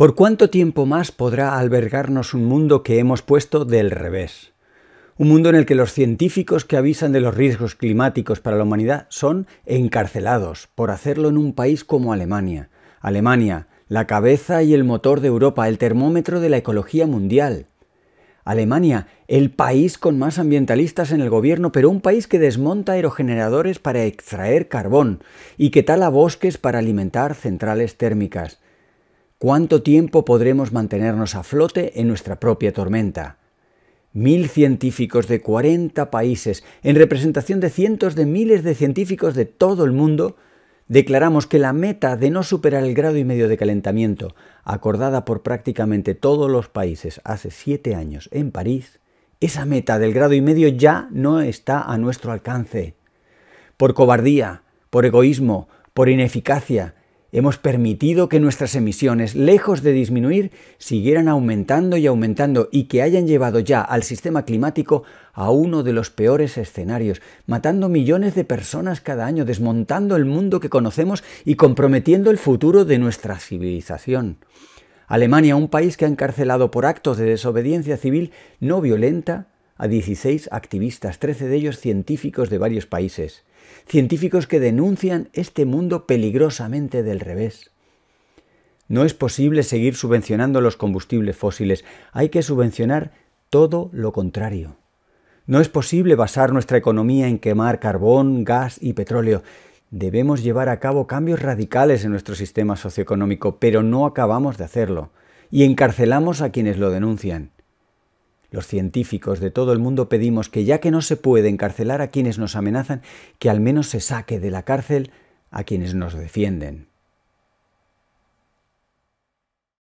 ¿Por cuánto tiempo más podrá albergarnos un mundo que hemos puesto del revés? Un mundo en el que los científicos que avisan de los riesgos climáticos para la humanidad son encarcelados por hacerlo en un país como Alemania. Alemania, la cabeza y el motor de Europa, el termómetro de la ecología mundial. Alemania, el país con más ambientalistas en el gobierno, pero un país que desmonta aerogeneradores para extraer carbón y que tala bosques para alimentar centrales térmicas. ¿Cuánto tiempo podremos mantenernos a flote en nuestra propia tormenta? Mil científicos de 40 países, en representación de cientos de miles de científicos de todo el mundo, declaramos que la meta de no superar el grado y medio de calentamiento, acordada por prácticamente todos los países hace siete años en París, esa meta del grado y medio ya no está a nuestro alcance. Por cobardía, por egoísmo, por ineficacia, Hemos permitido que nuestras emisiones, lejos de disminuir, siguieran aumentando y aumentando y que hayan llevado ya al sistema climático a uno de los peores escenarios, matando millones de personas cada año, desmontando el mundo que conocemos y comprometiendo el futuro de nuestra civilización. Alemania, un país que ha encarcelado por actos de desobediencia civil no violenta a 16 activistas, 13 de ellos científicos de varios países científicos que denuncian este mundo peligrosamente del revés. No es posible seguir subvencionando los combustibles fósiles, hay que subvencionar todo lo contrario. No es posible basar nuestra economía en quemar carbón, gas y petróleo. Debemos llevar a cabo cambios radicales en nuestro sistema socioeconómico, pero no acabamos de hacerlo, y encarcelamos a quienes lo denuncian los científicos de todo el mundo pedimos que ya que no se puede encarcelar a quienes nos amenazan, que al menos se saque de la cárcel a quienes nos defienden.